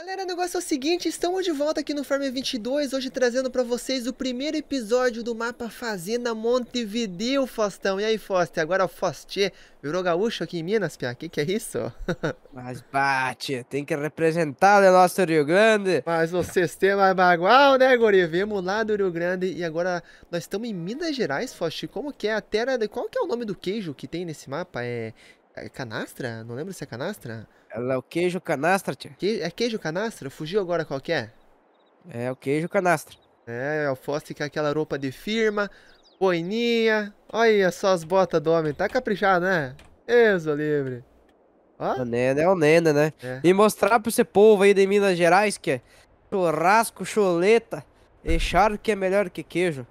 Galera, o negócio é o seguinte, estamos de volta aqui no Farm 22, hoje trazendo para vocês o primeiro episódio do mapa Fazenda Montevideo, Fostão E aí, Foster, agora é o Fostê virou gaúcho aqui em Minas, Pia, que que é isso? Mas bate, tem que representar o nosso Rio Grande. Mas o sistema é bagual, né, guri? Vemos lá do Rio Grande e agora nós estamos em Minas Gerais, Foste. Como que é a terra, de... qual que é o nome do queijo que tem nesse mapa? É, é canastra? Não lembro se é canastra. Ela é o queijo canastra, tia. Que, é queijo canastra? Fugiu agora qual que é? É o queijo canastra. É, alface com é aquela roupa de firma, boininha. Olha só as botas do homem. Tá caprichado, né? Exo livre. Ó. É o Nena é o Nena, né? É. E mostrar pra esse povo aí de Minas Gerais que é churrasco, choleta, e charque é melhor que queijo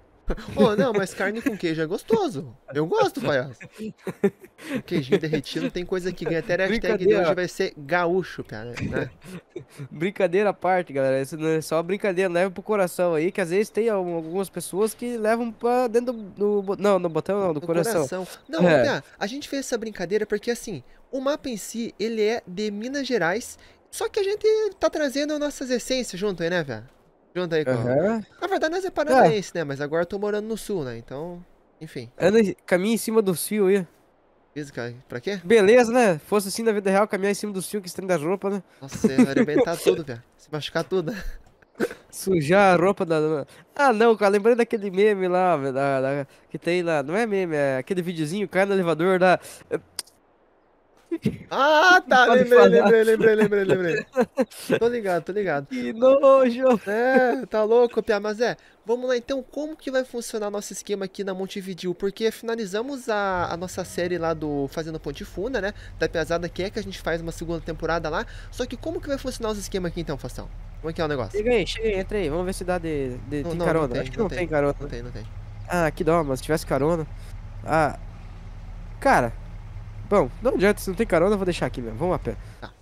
oh, não, mas carne com queijo é gostoso. Eu gosto, palhaço. Queijinho derretido, tem coisa que ganha. Até a hashtag de hoje vai ser gaúcho, cara. Né? brincadeira à parte, galera. Isso não é só brincadeira, leva pro coração aí, que às vezes tem algumas pessoas que levam pra dentro do. do não, no botão não, do, coração. coração. Não, é. olha, a gente fez essa brincadeira porque assim, o mapa em si, ele é de Minas Gerais. Só que a gente tá trazendo nossas essências junto aí, né, velho? Junto aí, uhum. Na verdade, nós é paranaense, ah. né? Mas agora eu tô morando no sul, né? Então, enfim. Anda, é caminha em cima dos fios aí. Isso, cara. Pra quê? Beleza, né? Fosse assim na vida real, caminhar em cima dos fios que estende a roupas, né? Nossa, você vai arrebentar tudo, velho. Se machucar tudo, né? Sujar a roupa da. Ah, não, cara, lembrei daquele meme lá, da, da, que tem lá. Não é meme, é aquele videozinho, cai no elevador da. Né? Ah, tá, lembrei, lembrei, lembrei, lembrei, lembrei, Tô ligado, tô ligado. Que nojo! É, tá louco, Pia, mas é, vamos lá então, como que vai funcionar nosso esquema aqui na Montevideo? Porque finalizamos a, a nossa série lá do Fazendo ponte funda, né, da pesada que é que a gente faz uma segunda temporada lá, só que como que vai funcionar os esquemas aqui então, Fação? Como é que é o negócio? Chega aí, chega aí, entra aí, vamos ver se dá de, de não, não, carona. Não tem, Acho que não, tem, tem carona. Não tem, não tem. Ah, que dó, mas se tivesse carona... Ah, cara... Bom, não adianta, se não tem carona, eu vou deixar aqui mesmo. Vamos a pé. Tá.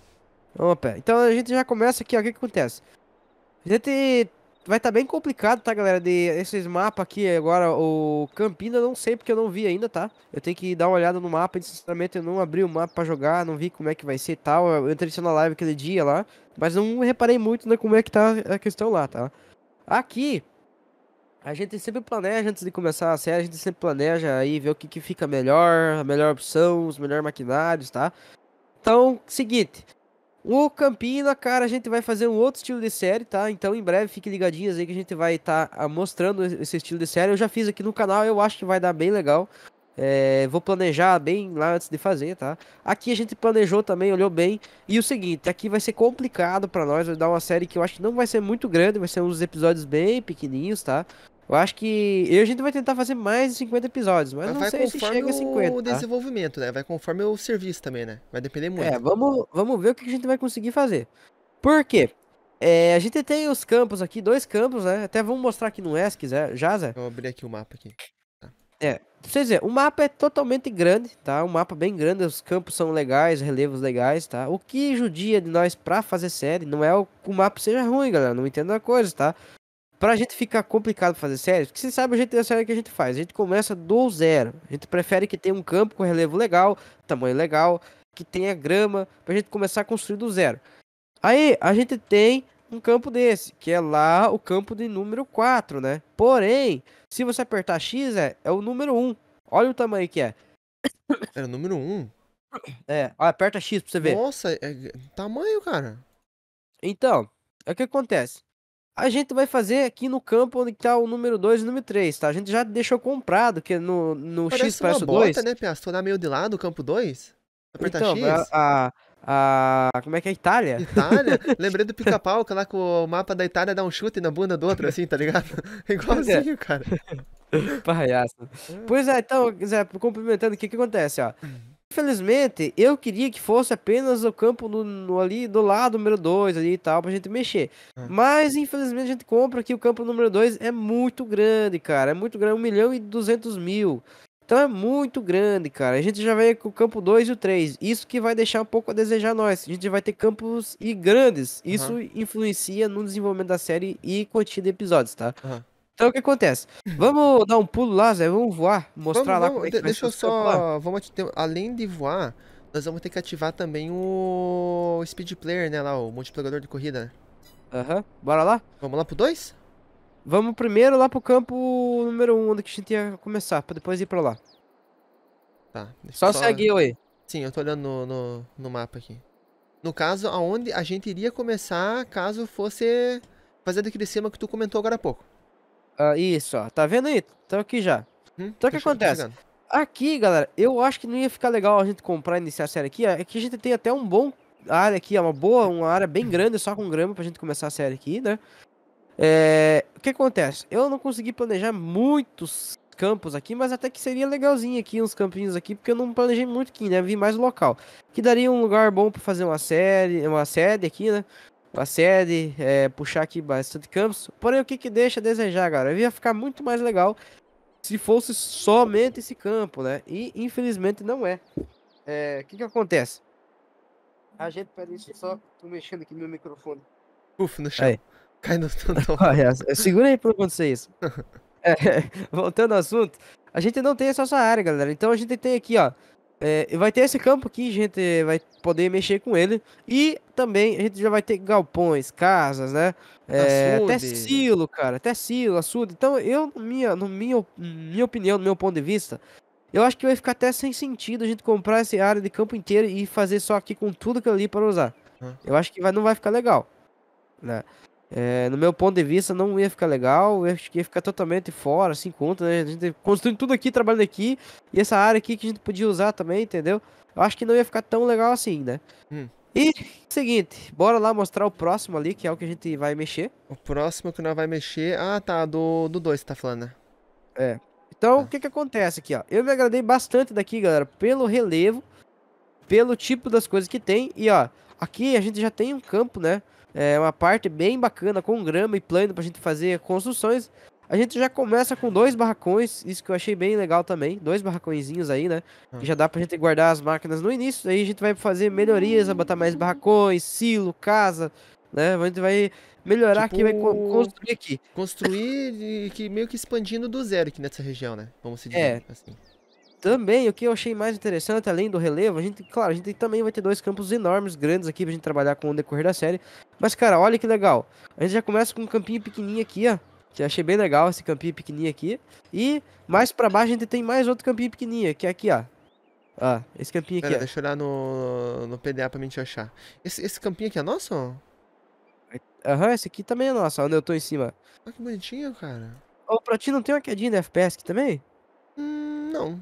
Vamos a pé. Então a gente já começa aqui, ó. O que, que acontece? A gente vai estar tá bem complicado, tá, galera? De esses mapas aqui agora, o Campina, eu não sei porque eu não vi ainda, tá? Eu tenho que dar uma olhada no mapa, sinceramente eu não abri o mapa para jogar, não vi como é que vai ser e tal. Eu entrei só na live aquele dia lá, mas não reparei muito né, como é que tá a questão lá, tá? Aqui, a gente sempre planeja antes de começar a série, a gente sempre planeja aí ver o que, que fica melhor, a melhor opção, os melhores maquinários, tá? Então, seguinte. O Campina, cara, a gente vai fazer um outro estilo de série, tá? Então em breve fique ligadinhos aí que a gente vai estar tá mostrando esse estilo de série. Eu já fiz aqui no canal, eu acho que vai dar bem legal. É, vou planejar bem lá antes de fazer, tá? Aqui a gente planejou também, olhou bem. E o seguinte, aqui vai ser complicado para nós, vai dar uma série que eu acho que não vai ser muito grande, vai ser uns episódios bem pequenininhos, tá? Eu acho que. E a gente vai tentar fazer mais de 50 episódios, mas, mas não vai sei se chega a 50. o tá? desenvolvimento, né? Vai conforme o serviço também, né? Vai depender muito. É, vamos, vamos ver o que a gente vai conseguir fazer. Por quê? É, a gente tem os campos aqui, dois campos, né? Até vamos mostrar aqui no ESC, Zé. já, Zé. Eu abri aqui o mapa aqui. É, pra vocês verem, o mapa é totalmente grande, tá? Um mapa bem grande, os campos são legais, relevos legais, tá? O que judia de nós pra fazer série não é o o mapa seja ruim, galera, não entendo a coisa, tá? Pra gente ficar complicado fazer série, porque você sabe o jeito da série que a gente faz. A gente começa do zero. A gente prefere que tenha um campo com relevo legal, tamanho legal, que tenha grama, pra gente começar a construir do zero. Aí a gente tem um campo desse, que é lá o campo de número 4, né? Porém, se você apertar X, é, é o número 1. Olha o tamanho que é. Era o número 1? É, ó, aperta X pra você ver. Nossa, é... tamanho, cara. Então, é o que acontece. A gente vai fazer aqui no campo onde tá o número 2 e o número 3, tá? A gente já deixou comprado, que no, no parece X parece o 2. Parece né, Pias? Tu olhar meio de lado o campo 2? Aperta então, X? A, a a. Como é que é? Itália? Itália? Lembrei do pica-pau, que lá com o mapa da Itália dá um chute na bunda do outro, assim, tá ligado? Igualzinho, cara. Palhaço. Pois é, então, Zé, complementando, o que que acontece, ó? Infelizmente, eu queria que fosse apenas o campo no, no ali do lado número 2 ali e tal, pra gente mexer. Ah. Mas, infelizmente, a gente compra que o campo número 2 é muito grande, cara. É muito grande, 1 milhão e 200 mil. Então é muito grande, cara. A gente já veio com o campo 2 e o 3. Isso que vai deixar um pouco a desejar nós. A gente vai ter campos e grandes. Isso uhum. influencia no desenvolvimento da série e quantia de episódios, tá? Uhum. Então o que acontece? Vamos dar um pulo lá, Zé. Vamos voar, mostrar vamos, lá vamos. como é que Deixa eu só. Vamos ter... Além de voar, nós vamos ter que ativar também o Speed Player, né? Lá, o multiplicador de corrida. Aham. Uhum. Bora lá? Vamos lá pro 2? Vamos primeiro lá pro campo número 1, um, onde a gente ia começar, pra depois ir pra lá. Tá. Só segue eu aí. Sim, eu tô olhando no, no, no, mapa aqui. No caso, aonde a gente iria começar caso fosse fazer daquele cima que tu comentou agora há pouco. Ah, isso, ó. Tá vendo aí? Tô aqui já. Hum, então o que acontece? Aqui, galera, eu acho que não ia ficar legal a gente comprar e iniciar a série aqui. É que a gente tem até um bom área aqui, é uma boa, uma área bem grande, só com grama pra gente começar a série aqui, né? É, o que acontece? Eu não consegui planejar muitos campos aqui, mas até que seria legalzinho aqui, uns campinhos aqui, porque eu não planejei muito aqui, né? Vi mais local. Que daria um lugar bom para fazer uma série, uma sede aqui, né? Uma sede, é, puxar aqui bastante campos. Porém, o que que deixa a desejar, cara? Ia ficar muito mais legal se fosse somente esse campo, né? E infelizmente não é. é o é, que que acontece? A gente, peraí, só tô mexendo aqui no meu microfone. Uf no chão. Aí. Cai no tantão. Olha, segura aí pra acontecer isso. É, voltando ao assunto, a gente não tem só essa área, galera. Então a gente tem aqui, ó. É, vai ter esse campo aqui, a gente vai poder mexer com ele. E também a gente já vai ter galpões, casas, né? É, até silo, cara. Até silo, açude. Então, eu, minha, no minha, minha opinião, no meu ponto de vista, eu acho que vai ficar até sem sentido a gente comprar essa área de campo inteiro e fazer só aqui com tudo que eu li para usar. Hum. Eu acho que vai, não vai ficar legal. Né? É, no meu ponto de vista, não ia ficar legal, eu acho que ia ficar totalmente fora, assim, conta, né? A gente construindo tudo aqui, trabalhando aqui, e essa área aqui que a gente podia usar também, entendeu? Eu acho que não ia ficar tão legal assim, né? Hum. E, seguinte, bora lá mostrar o próximo ali, que é o que a gente vai mexer. O próximo que nós vai mexer, ah, tá, do 2 do dois, tá falando, né? É. Então, ah. o que que acontece aqui, ó? Eu me agradei bastante daqui, galera, pelo relevo, pelo tipo das coisas que tem, e ó, aqui a gente já tem um campo, né? é, uma parte bem bacana com grama e plano para a gente fazer construções. A gente já começa com dois barracões, isso que eu achei bem legal também. Dois barracõezinhos aí, né? já dá pra gente guardar as máquinas no início. Aí a gente vai fazer melhorias, vai botar mais barracões, silo, casa, né? A gente vai melhorar tipo, aqui, vai construir aqui. Construir e que meio que expandindo do zero aqui nessa região, né? Vamos se dizer é, assim. Também, o que eu achei mais interessante, além do relevo, a gente, claro, a gente também vai ter dois campos enormes, grandes aqui pra gente trabalhar com o decorrer da série. Mas, cara, olha que legal. A gente já começa com um campinho pequenininho aqui, ó. Que achei bem legal esse campinho pequenininho aqui. E mais pra baixo a gente tem mais outro campinho pequenininho, que é aqui, ó. Ó, esse campinho Pera, aqui. deixa eu olhar no, no PDA pra gente achar. Esse, esse campinho aqui é nosso? Aham, uhum, esse aqui também é nosso, ó, onde eu tô em cima. Ah, que bonitinho, cara. Ô, pra ti não tem uma quedinha de FPS aqui também? Hum, não.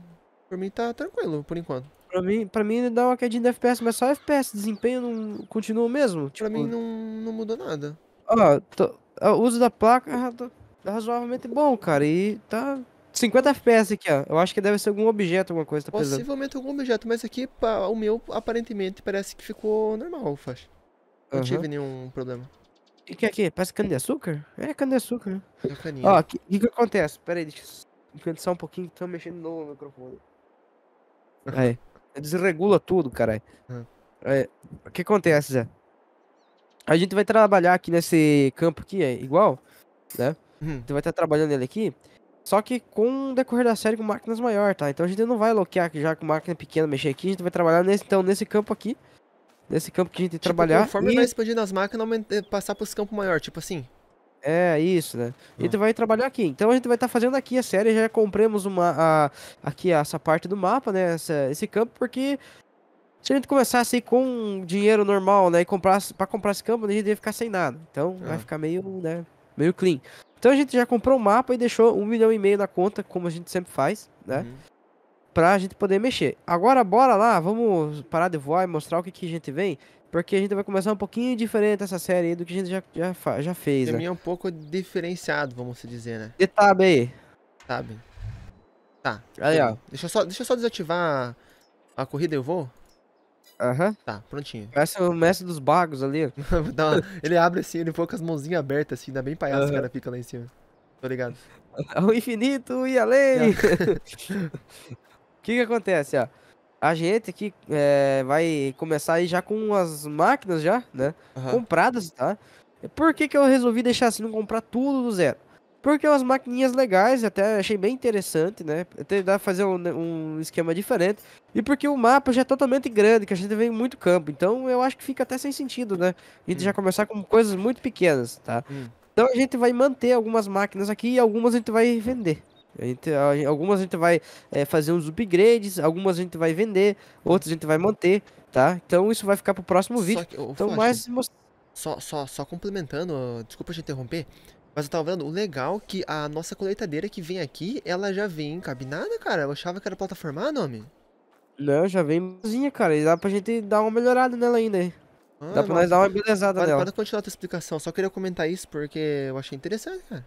Por mim tá tranquilo, por enquanto. Pra mim, pra mim dá uma quedinha de FPS, mas só FPS, desempenho não continua o mesmo. Tipo... Pra mim não, não mudou nada. Ó, o uso da placa tá razoavelmente bom, cara. E tá 50 FPS aqui, ó. Eu acho que deve ser algum objeto, alguma coisa. Tá Possivelmente pesando. algum objeto, mas aqui o meu aparentemente parece que ficou normal, faz. Não uhum. tive nenhum problema. O que, que é aqui? Parece cana de açúcar? É cana de açúcar, né? É Ó, o que, que, que acontece? Pera aí, deixa eu pensar um pouquinho que tô mexendo no microfone. Aí. É. Desregula tudo, caralho. É. É. O que acontece, Zé? A gente vai trabalhar aqui nesse campo aqui, é igual, né? Hum. A gente vai estar trabalhando ele aqui. Só que com o decorrer da série com máquinas maior, tá? Então a gente não vai loquear já com máquina pequena mexer aqui, a gente vai trabalhar nesse, então, nesse campo aqui. Nesse campo que a gente tem que tipo, trabalhar. Conforme e... vai expandindo as máquinas, aumenta, eh, passar os campos maior, tipo assim. É, isso, né? E ah. tu vai trabalhar aqui. Então a gente vai estar tá fazendo aqui a série, já compramos uma, a, aqui essa parte do mapa, né? Essa, esse campo, porque se a gente começasse com dinheiro normal, né? E comprasse, pra comprar esse campo, a gente ia ficar sem nada. Então vai ah. ficar meio, né? Meio clean. Então a gente já comprou o um mapa e deixou um milhão e meio na conta, como a gente sempre faz, né? Uhum. Pra gente poder mexer. Agora bora lá, vamos parar de voar e mostrar o que, que a gente vem. Porque a gente vai começar um pouquinho diferente essa série aí do que a gente já, já, já fez. Né? é um pouco diferenciado, vamos dizer, né? E bem. aí. bem. Tá. Aí, ó. Deixa eu só, deixa eu só desativar a, corrida corrida eu vou. Aham. Tá, prontinho. Parece o mestre dos bagos ali. uma... ele abre assim, ele põe com as mãozinhas abertas assim, dá bem palhaço uhum. o cara fica lá em cima. Tô ligado. O infinito e além! O que que acontece, ó? a gente aqui é, eh, vai começar aí já com as máquinas já, né? Uhum. Compradas, tá? Por que, que eu resolvi deixar assim, não comprar tudo do zero? Porque é umas maquininhas legais, até achei bem interessante, né? Até dá fazer um, né, um, esquema diferente. E porque o mapa já é totalmente grande, que a gente vem muito campo. Então eu acho que fica até sem sentido, né? A gente hum. já começar com coisas muito pequenas, tá? Hum. Então a gente vai manter algumas máquinas aqui e algumas a gente vai vender. A gente, algumas a gente vai é, fazer uns upgrades, algumas a gente vai vender, outras a gente vai manter, tá? Então isso vai ficar pro próximo vídeo. Que, oh, então, Flash, mais. Most... Só, só, só complementando, desculpa te interromper. Mas eu tava vendo, o legal é que a nossa coletadeira que vem aqui, ela já vem cabinada, cara. Eu achava que era plataforma, nome? Não, já vem cozinha, cara. E dá pra gente dar uma melhorada nela ainda aí. Ah, dá pra nós dar uma belezada nela. Pode continuar a tua explicação. Só queria comentar isso porque eu achei interessante, cara.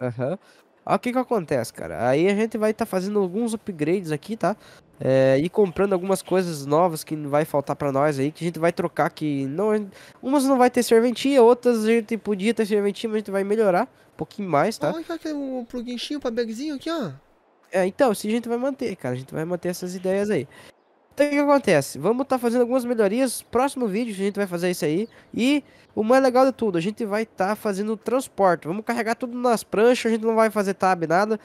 Aham. Uhum. Olha o que que acontece, cara. Aí a gente vai estar tá fazendo alguns upgrades aqui, tá? É, e comprando algumas coisas novas que vai faltar para nós aí, que a gente vai trocar que não, umas não vai ter serventia, outras a gente podia ter serventia, mas a gente vai melhorar um pouquinho mais, tá? Olha que um pluginchinho pra bagzinho aqui, ó. É, então, se a gente vai manter, cara, a gente vai manter essas ideias aí. Então, o que acontece? Vamos estar tá fazendo algumas melhorias. Próximo vídeo a gente vai fazer isso aí. E o mais legal de tudo, a gente vai estar tá fazendo transporte. Vamos carregar tudo nas pranchas, a gente não vai fazer tab, nada.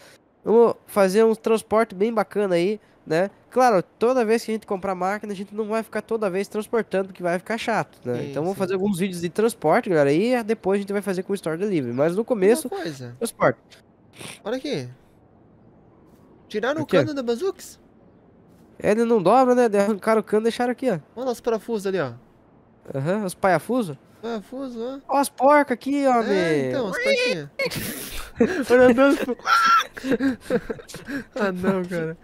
Vamos fazer um transporte bem bacana aí, né? Claro, toda vez que a gente comprar máquina, a gente não vai ficar toda vez transportando, que vai ficar chato, né? Então vamos fazer alguns vídeos de transporte, galera, e depois a gente vai fazer com o Store Delivery. Mas no começo, transporte. Olha aqui. Tiraram o, o cano da Bazooks? É, ele não dobra, né? arrancaram o cano e deixaram aqui, ó. Olha os parafusos ali, ó. Aham, uhum, os paiafusos? Parafuso, ó. Ó as porcas aqui, ó, É, meu. então, as porquinhas. ah, não, cara.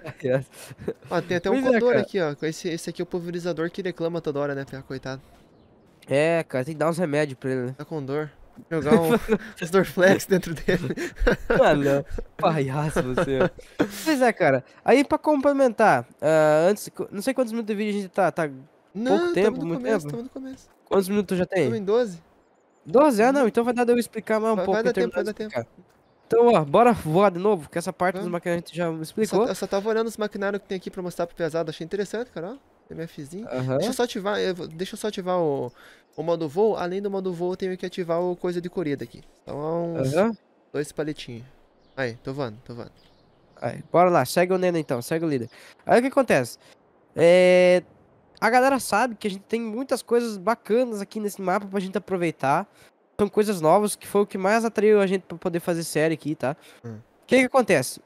ó, tem até um é, condor aqui, ó. Esse, esse aqui é o pulverizador que reclama toda hora, né, coitado. É, cara, tem que dar uns remédios pra ele, né? Tá com dor. Jogar um Testor Flex dentro dele. Mano, é palhaço você. Pois é, cara. Aí pra complementar, uh, antes, não sei quantos minutos de vídeo a gente tá. tá não, pouco tempo, muito começo, tempo. no começo. Quantos minutos já tem? Estamos em 12. 12? Ah, não. Uhum. Então vai dar de eu explicar mais um vai, pouco. Vai dar tempo, vai dar tempo. Então, ó, bora voar de novo, que essa parte ah. dos maquinários a gente já explicou. Eu só, eu só tava olhando os maquinários que tem aqui pra mostrar pro pesado, achei interessante, cara, ó. MFzinho. Deixa eu só ativar, eu, deixa eu só ativar o, o modo voo, além do modo voo, eu tenho que ativar o coisa de corrida aqui. Então é uns uhum. dois paletinhos. Aí, tô vando, tô vando. Aí, bora lá, segue o Neno então, segue o líder. Aí o que acontece? É... A galera sabe que a gente tem muitas coisas bacanas aqui nesse mapa pra gente aproveitar. São coisas novas, que foi o que mais atraiu a gente pra poder fazer série aqui, tá? Hum. O hum. que que acontece?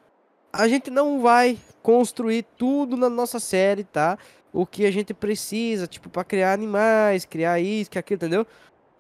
a gente não vai construir tudo na nossa série, tá? O que a gente precisa, tipo, para criar animais, criar isso, criar aquilo, entendeu? O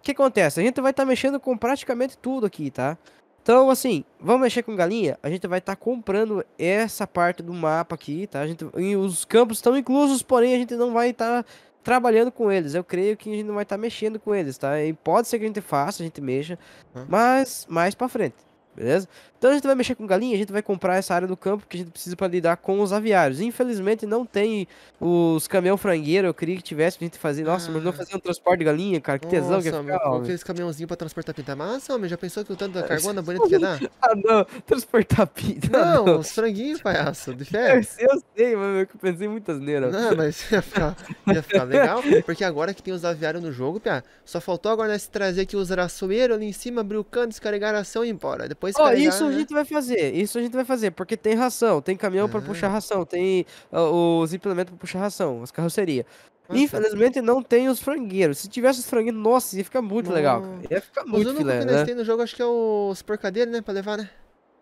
que acontece? A gente vai estar tá mexendo com praticamente tudo aqui, tá? Então, assim, vamos mexer com galinha? A gente vai estar tá comprando essa parte do mapa aqui, tá? A gente, os campos estão inclusos, porém a gente não vai estar tá trabalhando com eles. Eu creio que a gente não vai estar tá mexendo com eles, tá? E pode ser que a gente faça, a gente mexa, mas mais pra frente, beleza? Então a gente vai mexer com galinha, a gente vai comprar essa área do campo que a gente precisa para lidar com os aviários. Infelizmente não tem os caminhão frangueiro, eu queria que tivesse pra gente fazer. Nossa, ah. mas não ah. fazer um transporte de galinha, cara, que tesão Nossa, que é ficar, meu, caminhãozinho pra transportar pinta massa, homem, já pensou que o tanto da é, carbona bonita que dá? ah, não, transportar pinta. Não, não. os franguinhos, palhaço, de férias. Eu, eu, sei, mas eu pensei muitas neiras. Não, ah, mas ia ficar, ia ficar legal, porque agora que tem os aviários no jogo, pia. só faltou agora né, se trazer aqui os raçoeiros ali em cima, brilcando, descarregar a ação e ir embora. Depois oh, isso isso a gente vai fazer, isso a gente vai fazer, porque tem ração, tem caminhão ah. para puxar é. ração, tem uh, ah, os implementos para puxar ração, as carrocerias. É. Infelizmente não tem os frangueiros. Se tivesse os frangueiros, nossa, ia ficar muito legal. Ia ficar muito legal. Mas o único que né? tem no jogo acho que é os porcadeiros, né? Pra levar, né?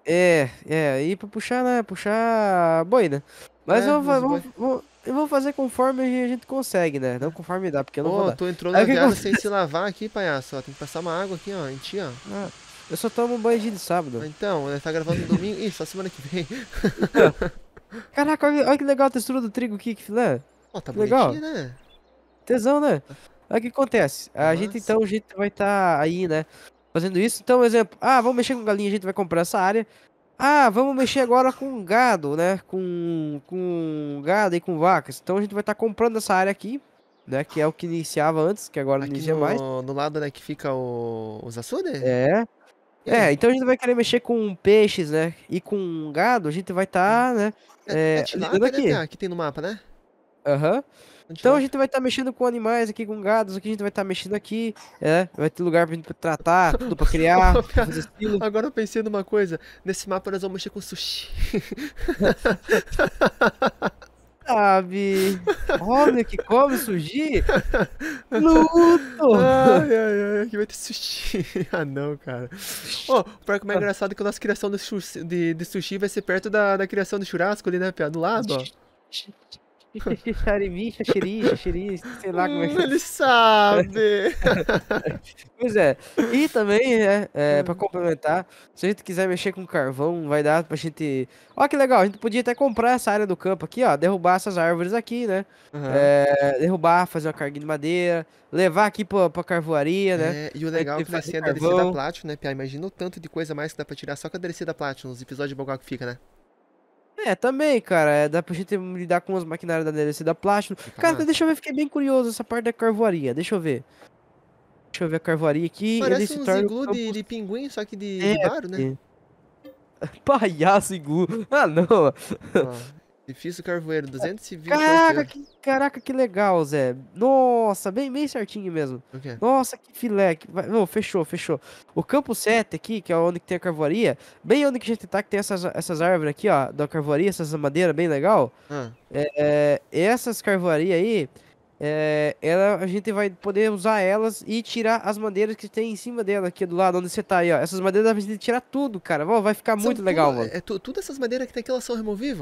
É, é, e pra puxar, né? Puxar boi, né? Mas é, eu, vou, vou, vou, eu vou fazer conforme a gente consegue, né? Não conforme dá, porque eu não oh, vou. Dar. tô entrando na viada sem se lavar aqui, palhaço. Ó, tem que passar uma água aqui, ó, em ti, ó. Ah. Eu só tomo banho de sábado. Então, né, tá gravando no domingo. Ih, só semana que vem. Caraca, olha, que legal a textura do trigo aqui, que filé. Ó, oh, tá legal. né? Tesão, né? Olha o que acontece? A Nossa. gente, então, a gente vai estar tá aí, né? Fazendo isso. Então, exemplo. Ah, vamos mexer com galinha, a gente vai comprar essa área. Ah, vamos mexer agora com gado, né? Com, com gado e com vacas. Então a gente vai estar tá comprando essa área aqui, né? Que é o que iniciava antes, que agora não inicia mais. No lado, né, que fica o, os açudes? É. É, então a gente vai querer mexer com peixes, né? E com gado, a gente vai estar, tá, né? É, é, é tilápia, tipo, aqui. Né? aqui tem no mapa, né? Aham. Uhum. Então a gente vai estar tá mexendo com animais aqui, com gados aqui, a gente vai estar tá mexendo aqui, é, vai ter lugar pra gente tratar, tudo pra criar, fazer estilo. Agora eu pensei numa coisa, nesse mapa nós vamos mexer com sushi. sabe. Homem que come sushi? Luto! Ai, ai, ai, que vai ter sushi. Ah, não, cara. Ó, oh, o parque é mais engraçado é que a nossa criação de, de, de, sushi vai ser perto da, da criação do churrasco ali, né, Pia? Do lado, ó. Xixi, xixi, xixi, sei lá como é que... Hum, é. Ele sabe! pois é. E também, né, é, hum. pra complementar, se a gente quiser mexer com carvão, vai dar pra gente... Ó que legal, a gente podia até comprar essa área do campo aqui, ó, derrubar essas árvores aqui, né? Uhum. É, derrubar, fazer uma carguinha de madeira, levar aqui pra, pra carvoaria, né? É, e o legal é que vai ser a DLC da Platinum, né, Pia? Imagina o tanto de coisa mais que dá pra tirar só com a DLC da Platinum, os episódios de Bogó que fica, né? É, também, cara. É, dá pra gente lidar com as maquinárias da DLC da Platinum. Tá cara, mais. deixa eu ver, fiquei bem curioso essa parte da carvoaria. Deixa eu ver. Deixa eu ver a carvoaria aqui. Parece ele se torna iglu de, de, pinguim, só que de, é, de né? É. Palhaço iglu. Ah, não. Ah, Difícil Carvoeiro, 220 caraca que, caraca, que legal, Zé. Nossa, bem, bem certinho mesmo. Okay. Nossa, que filé. Que... Não, fechou, fechou. O campo 7 aqui, que é onde que tem a carvoaria, bem onde que a gente tá, que tem essas, essas árvores aqui, ó, da carvoaria, essas madeiras bem legal. Ah. É, é, essas carvoarias aí, é, ela, a gente vai poder usar elas e tirar as madeiras que tem em cima dela aqui do lado onde você tá aí, ó. Essas madeiras a gente tirar tudo, cara. Vai ficar são muito tudo, legal, mano. É, é tudo essas madeiras que tem aqui, elas são removíveis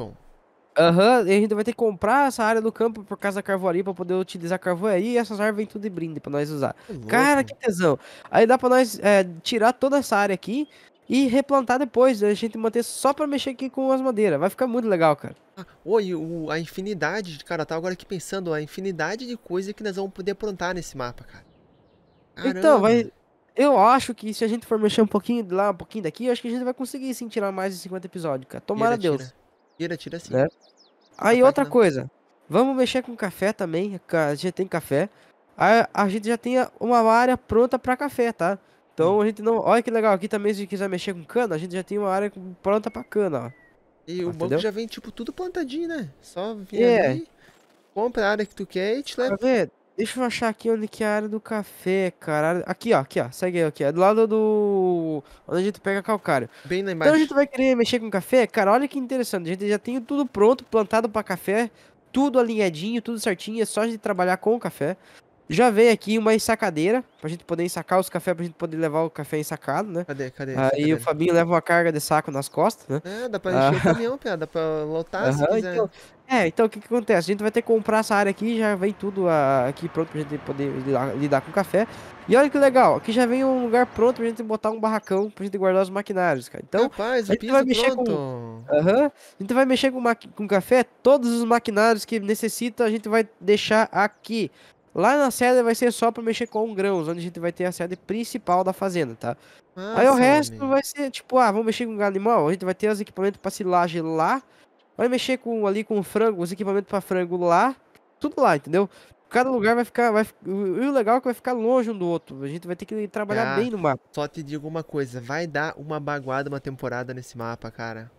Aham, uhum, e a gente vai ter que comprar essa área do campo por causa da carvoaria pra poder utilizar a carvoaria e essas árvores vêm tudo de brinde pra nós usar. Cara, que tesão. Aí dá pra nós é, tirar toda essa área aqui e replantar depois, a gente manter só para mexer aqui com as madeiras. Vai ficar muito legal, cara. oi, o, a infinidade, cara, tá agora aqui pensando, a infinidade de coisas que nós vamos poder plantar nesse mapa, cara. Caramba. Então, vai. Eu acho que se a gente for mexer um pouquinho de lá, um pouquinho daqui, acho que a gente vai conseguir sim tirar mais de 50 episódios, cara. Tomara Deus. Tira. Tira, tira sim. Né? Aí outra coisa. Vamos mexer com café também. A gente tem café. A, a gente já tem uma área pronta para café, tá? Então hum. a gente não. Olha que legal. Aqui também, se quiser mexer com cana, a gente já tem uma área pronta pra cana, ó. E ah, o entendeu? banco já vem, tipo, tudo plantadinho, né? Só vir é. ali, compra a área que tu quer e te leva. Deixa eu achar aqui onde que é a área do café, cara. Aqui, ó, aqui, ó. Segue aí, aqui, é Do lado do. Onde a gente pega calcário. Bem na imagem. Então a gente vai querer mexer com café? Cara, olha que interessante. A gente já tem tudo pronto, plantado para café, tudo alinhadinho, tudo certinho. É só a gente trabalhar com o café. Já veio aqui uma ensacadeira, pra gente poder ensacar os cafés, pra gente poder levar o café ensacado, né? Cadê, cadê? Aí o Fabinho leva uma carga de saco nas costas, né? É, dá pra encher ah. o caminhão, piada, dá pra lotar uhum, se quiser. Então, é, então o que que acontece? A gente vai ter que comprar essa área aqui, já vem tudo a, aqui pronto pra gente poder lidar, lidar com o café. E olha que legal, aqui já vem um lugar pronto pra gente botar um barracão pra gente guardar os maquinários, cara. Então, Rapaz, a gente vai mexer pronto. com. Uhum, a gente vai mexer com, com café, todos os maquinários que necessita a gente vai deixar aqui. Lá na sede vai ser só para mexer com grãos, onde a gente vai ter a sede principal da fazenda, tá? Nossa, ah, Aí o resto amigo. vai ser tipo, ah, vamos mexer com um animal, a gente vai ter os equipamentos para silagem lá, vai mexer com ali com frango, os equipamentos para frango lá, tudo lá, entendeu? Cada lugar vai ficar, vai, e o legal é que vai ficar longe um do outro. A gente vai ter que trabalhar ah, bem no mapa. Só te digo uma coisa, vai dar uma baguada uma temporada nesse mapa, cara.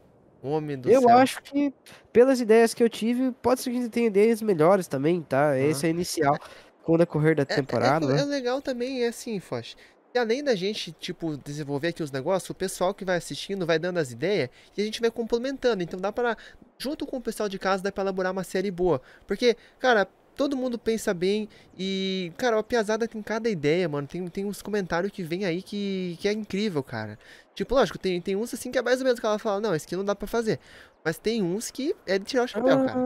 Homem do eu céu. acho que, pelas ideias que eu tive, pode ser que a gente tenha ideias melhores também, tá? Ah. Esse é inicial, com o decorrer é da é, é, é, temporada. É, é, né? é, legal também, é assim, Foch. E além da gente, tipo, desenvolver aqui os negócios, o pessoal que vai assistindo vai dando as ideias e a gente vai complementando. Então dá para junto com o pessoal de casa, dá pra elaborar uma série boa. Porque, cara, Todo mundo pensa bem e, cara, a piazada tem cada ideia, mano. Tem, tem uns comentários que vem aí que, que é incrível, cara. Tipo, lógico, tem, tem uns assim que é mais ou menos que ela fala, não, isso aqui não dá pra fazer. Mas tem uns que é de tirar o chapéu, ah, cara.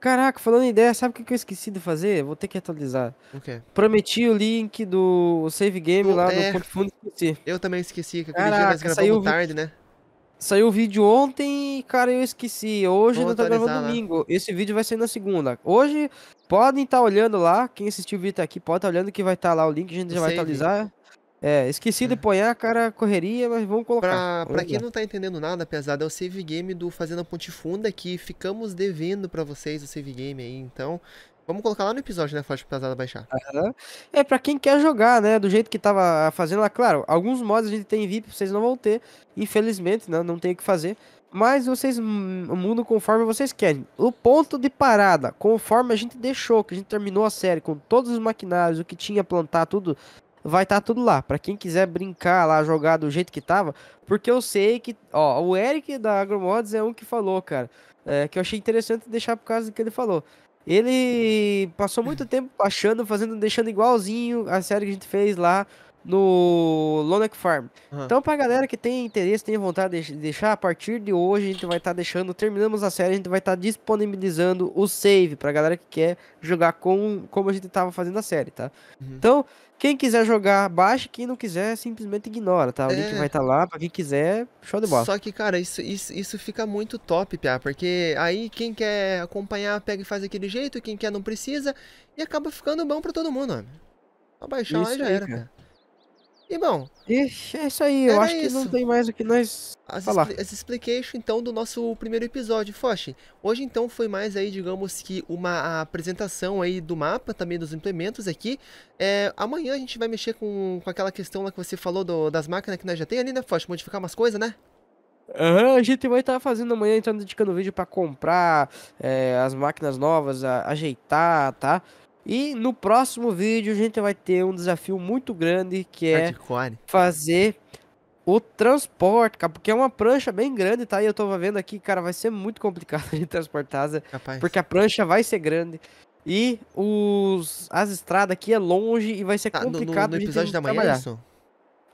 Caraca, falando em ideia, sabe o que eu esqueci de fazer? Vou ter que atualizar. O quê? Prometi o link do save game lá é, no Portfólio esqueci. Eu também esqueci, que aquele caraca, dia nós gravamos saiu... tarde, né? Saiu o vídeo ontem, cara, eu esqueci. Hoje não tá gravando né? domingo. Né? Esse vídeo vai sair na segunda. Hoje, podem estar tá olhando lá. Quem assistiu o vídeo tá aqui, pode estar tá olhando que vai estar tá lá o link, a gente já vai atualizar. É, esqueci é. de apanhar, ah, cara, correria, mas vamos colocar. Pra, pra quem não tá entendendo nada, pesado, é o save game do Fazenda Pontifunda que ficamos devendo para vocês o save game aí, então Vamos colocar lá no episódio, né? Flash pesada baixar. Uhum. É para quem quer jogar, né? Do jeito que tava fazendo lá. Claro, alguns mods a gente tem VIP, vocês não vão ter. Infelizmente, né? Não tem o que fazer. Mas vocês mundo conforme vocês querem. O ponto de parada, conforme a gente deixou, que a gente terminou a série com todos os maquinários, o que tinha plantar, tudo, vai estar tá tudo lá. Para quem quiser brincar lá, jogar do jeito que tava, porque eu sei que, ó, o Eric da Agromods é um que falou, cara, é, que eu achei interessante deixar por causa do que ele falou. Ele passou muito tempo achando, fazendo, deixando igualzinho a série que a gente fez lá, no Lonec Farm. Uhum. Então, pra galera que tem interesse, tem vontade de deixar, a partir de hoje a gente vai estar tá deixando, terminamos a série, a gente vai estar tá disponibilizando o save pra galera que quer jogar com, como a gente tava fazendo a série, tá? Uhum. Então, quem quiser jogar, baixa, quem não quiser, simplesmente ignora, tá? O é... link vai estar tá lá, pra quem quiser, show de bola. Só que, cara, isso, isso, isso fica muito top, Pia, porque aí quem quer acompanhar, pega e faz daquele jeito, quem quer não precisa, e acaba ficando bom pra todo mundo, ó. Só baixar isso lá e já aí, era, cara. E bom. Ixi, é isso aí. Eu acho que isso. não tem mais o que nós. As, falar. Expl as explicações, então, do nosso primeiro episódio, Foshi. Hoje, então, foi mais aí, digamos que uma apresentação aí do mapa, também dos implementos aqui. É, amanhã a gente vai mexer com, com aquela questão lá que você falou do, das máquinas que nós já tem ali, né, Foshi? Modificar umas coisas, né? Uhum, a gente vai estar tá fazendo amanhã, então, dedicando vídeo para comprar é, as máquinas novas, a, ajeitar, tá? E no próximo vídeo a gente vai ter um desafio muito grande que é Hardcore. fazer o transporte, cara, porque é uma prancha bem grande, tá? E eu tava vendo aqui, cara, vai ser muito complicado de transportar, Capaz. porque a prancha vai ser grande. E os as estradas aqui é longe e vai ser tá, complicado no, no, no episódio da manhã, é isso?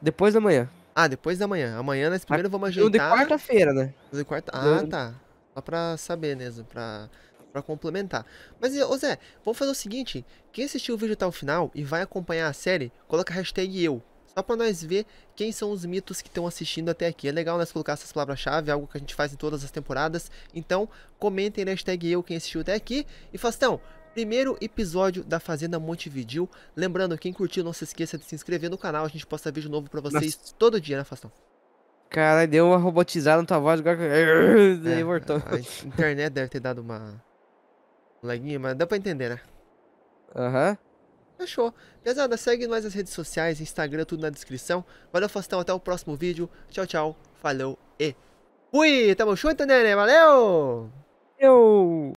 Depois da manhã. Ah, depois da manhã. Amanhã nós primeiro a, vamos ajeitar. No de quarta-feira, né? de quarta. Ah, tá. Só pra saber mesmo, pra para complementar. Mas, ô Zé, vamos fazer o seguinte: quem assistiu o vídeo até o final e vai acompanhar a série, coloca a hashtag eu. Só para nós ver quem são os mitos que estão assistindo até aqui. É legal nós colocar essas palavras-chave, algo que a gente faz em todas as temporadas. Então, comentem na hashtag eu quem assistiu até aqui. E Fastão, primeiro episódio da Fazenda Montevideo. Lembrando, quem curtiu, não se esqueça de se inscrever no canal. A gente posta vídeo novo para vocês Nossa. todo dia, né, Fastão? Cara, deu uma robotizada na tua voz, agora. É, A internet deve ter dado uma leguinha, mas dá pra entender, né? Aham. Uhum. Fechou. Pesada, segue nós nas redes sociais, Instagram, tudo na descrição. Valeu, Faustão, até o próximo vídeo. Tchau, tchau. Falou e fui! Tamo junto, Nene. Valeu! Eu...